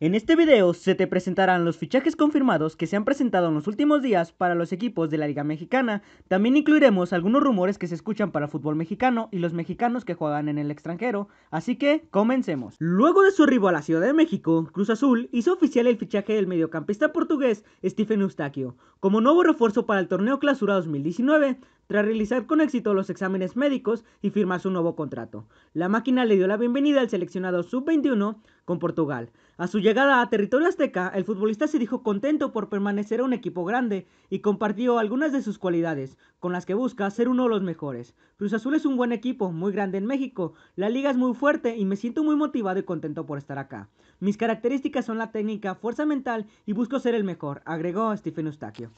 En este video se te presentarán los fichajes confirmados que se han presentado en los últimos días para los equipos de la Liga Mexicana. También incluiremos algunos rumores que se escuchan para el fútbol mexicano y los mexicanos que juegan en el extranjero. Así que comencemos. Luego de su arribo a la Ciudad de México, Cruz Azul hizo oficial el fichaje del mediocampista portugués Stephen Eustaquio como nuevo refuerzo para el torneo Clausura 2019 tras realizar con éxito los exámenes médicos y firmar su nuevo contrato. La máquina le dio la bienvenida al seleccionado sub-21 con Portugal. A su llegada a territorio azteca, el futbolista se dijo contento por permanecer a un equipo grande y compartió algunas de sus cualidades, con las que busca ser uno de los mejores. Cruz Azul es un buen equipo, muy grande en México, la liga es muy fuerte y me siento muy motivado y contento por estar acá. Mis características son la técnica, fuerza mental y busco ser el mejor, agregó Stephen Eustaquio.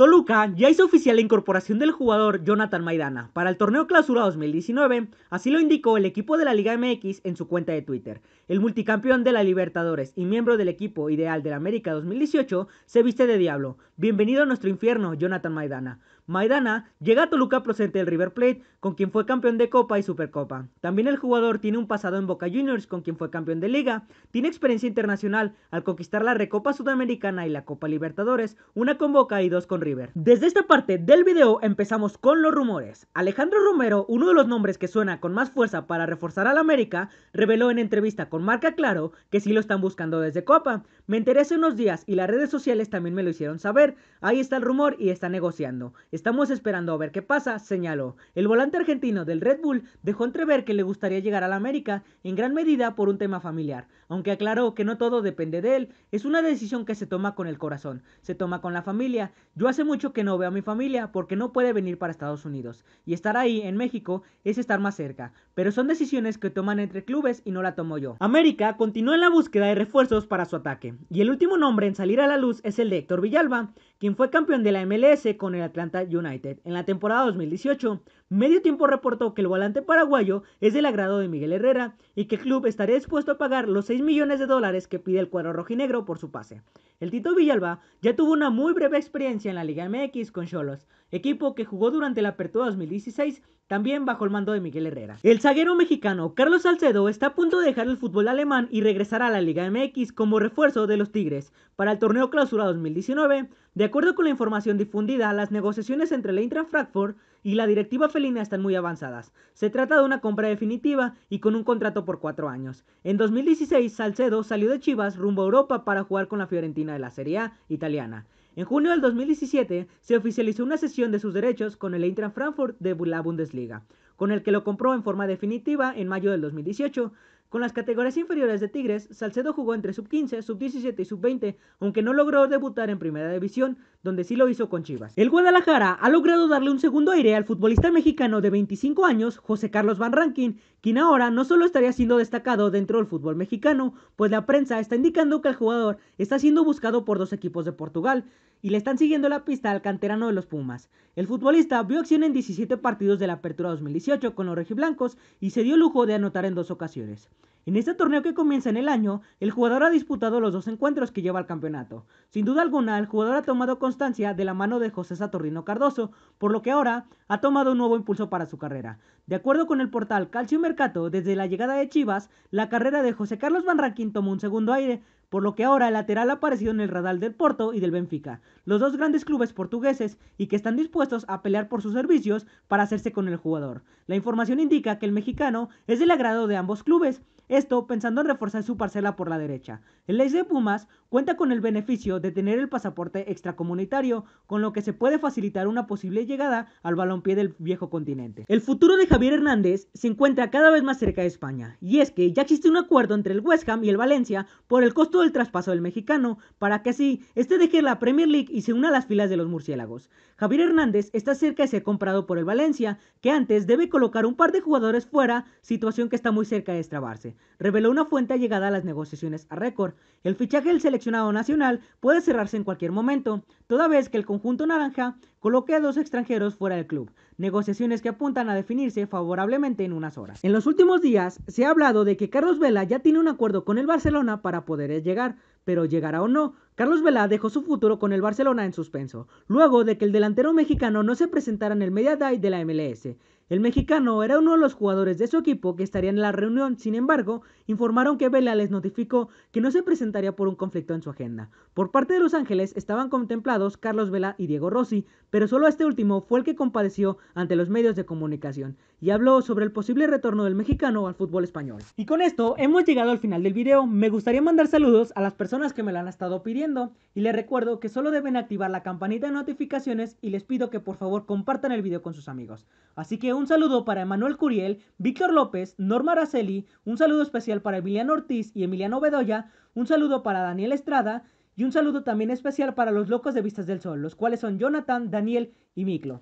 Toluca ya hizo oficial la incorporación del jugador Jonathan Maidana para el torneo clausura 2019, así lo indicó el equipo de la Liga MX en su cuenta de Twitter. El multicampeón de la Libertadores y miembro del equipo ideal la América 2018 se viste de diablo. Bienvenido a nuestro infierno, Jonathan Maidana. Maidana llega a Toluca procedente del River Plate, con quien fue campeón de Copa y Supercopa. También el jugador tiene un pasado en Boca Juniors, con quien fue campeón de Liga. Tiene experiencia internacional al conquistar la Recopa Sudamericana y la Copa Libertadores, una con Boca y dos con River. Desde esta parte del video empezamos con los rumores. Alejandro Romero, uno de los nombres que suena con más fuerza para reforzar al América, reveló en entrevista con Marca Claro que sí lo están buscando desde Copa. Me enteré hace unos días y las redes sociales también me lo hicieron saber. Ahí está el rumor y está negociando. Estamos esperando a ver qué pasa, señaló. El volante argentino del Red Bull dejó entrever que le gustaría llegar al América en gran medida por un tema familiar, aunque aclaró que no todo depende de él, es una decisión que se toma con el corazón, se toma con la familia. Yo hace mucho que no veo a mi familia porque no puede venir para Estados Unidos y estar ahí en México es estar más cerca, pero son decisiones que toman entre clubes y no la tomo yo. América continúa en la búsqueda de refuerzos para su ataque y el último nombre en salir a la luz es el de Héctor Villalba, quien fue campeón de la MLS con el Atlanta United en la temporada 2018. Medio tiempo reportó que el volante paraguayo es del agrado de Miguel Herrera y que el club estaría dispuesto a pagar los 6 millones de dólares que pide el cuadro rojinegro por su pase. El Tito Villalba ya tuvo una muy breve experiencia en la Liga MX con Cholos, equipo que jugó durante la Apertura 2016 también bajo el mando de Miguel Herrera. El zaguero mexicano Carlos Salcedo está a punto de dejar el fútbol alemán y regresar a la Liga MX como refuerzo de los Tigres para el torneo clausura 2019. De acuerdo con la información difundida, las negociaciones entre la Intra Frankfurt y la directiva felina están muy avanzadas. Se trata de una compra definitiva y con un contrato por cuatro años. En 2016, Salcedo salió de Chivas rumbo a Europa para jugar con la Fiorentina de la Serie A italiana. En junio del 2017 se oficializó una cesión de sus derechos con el Eintracht Frankfurt de la Bundesliga, con el que lo compró en forma definitiva en mayo del 2018. Con las categorías inferiores de Tigres, Salcedo jugó entre sub-15, sub-17 y sub-20, aunque no logró debutar en Primera División, donde sí lo hizo con Chivas. El Guadalajara ha logrado darle un segundo aire al futbolista mexicano de 25 años, José Carlos Van Rankin, quien ahora no solo estaría siendo destacado dentro del fútbol mexicano, pues la prensa está indicando que el jugador está siendo buscado por dos equipos de Portugal y le están siguiendo la pista al canterano de los Pumas. El futbolista vio acción en 17 partidos de la Apertura 2018 con los Regiblancos y se dio lujo de anotar en dos ocasiones. En este torneo que comienza en el año, el jugador ha disputado los dos encuentros que lleva al campeonato. Sin duda alguna, el jugador ha tomado constancia de la mano de José Saturnino Cardoso, por lo que ahora ha tomado un nuevo impulso para su carrera. De acuerdo con el portal Calcio Mercato, desde la llegada de Chivas, la carrera de José Carlos Van tomó un segundo aire, por lo que ahora el lateral ha aparecido en el radar del Porto y del Benfica, los dos grandes clubes portugueses y que están dispuestos a pelear por sus servicios para hacerse con el jugador. La información indica que el mexicano es del agrado de ambos clubes, esto pensando en reforzar su parcela por la derecha. El Leis de Pumas cuenta con el beneficio de tener el pasaporte extracomunitario, con lo que se puede facilitar una posible llegada al balompié del viejo continente. El futuro de Javier Hernández se encuentra cada vez más cerca de España, y es que ya existe un acuerdo entre el West Ham y el Valencia por el costo el traspaso del mexicano para que así este deje la Premier League y se una a las filas de los murciélagos. Javier Hernández está cerca de ser comprado por el Valencia, que antes debe colocar un par de jugadores fuera, situación que está muy cerca de destrabarse. Reveló una fuente llegada a las negociaciones a récord. El fichaje del seleccionado nacional puede cerrarse en cualquier momento, toda vez que el conjunto naranja Coloqué a dos extranjeros fuera del club, negociaciones que apuntan a definirse favorablemente en unas horas. En los últimos días se ha hablado de que Carlos Vela ya tiene un acuerdo con el Barcelona para poder llegar, pero llegará o no. Carlos Vela dejó su futuro con el Barcelona en suspenso, luego de que el delantero mexicano no se presentara en el Media Day de la MLS. El mexicano era uno de los jugadores de su equipo que estaría en la reunión, sin embargo, informaron que Vela les notificó que no se presentaría por un conflicto en su agenda. Por parte de Los Ángeles estaban contemplados Carlos Vela y Diego Rossi, pero solo este último fue el que compadeció ante los medios de comunicación y habló sobre el posible retorno del mexicano al fútbol español. Y con esto hemos llegado al final del video, me gustaría mandar saludos a las personas que me la han estado pidiendo y les recuerdo que solo deben activar la campanita de notificaciones y les pido que por favor compartan el video con sus amigos. Así que un saludo para Emanuel Curiel, Víctor López, Norma Araceli, un saludo especial para Emiliano Ortiz y Emiliano Bedoya, un saludo para Daniel Estrada y un saludo también especial para los locos de Vistas del Sol, los cuales son Jonathan, Daniel y Miklo.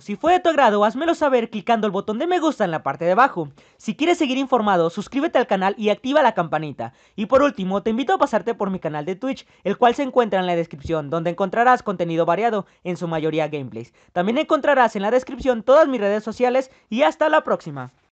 Si fue de tu agrado, házmelo saber clicando el botón de me gusta en la parte de abajo. Si quieres seguir informado, suscríbete al canal y activa la campanita. Y por último, te invito a pasarte por mi canal de Twitch, el cual se encuentra en la descripción, donde encontrarás contenido variado, en su mayoría gameplays. También encontrarás en la descripción todas mis redes sociales y hasta la próxima.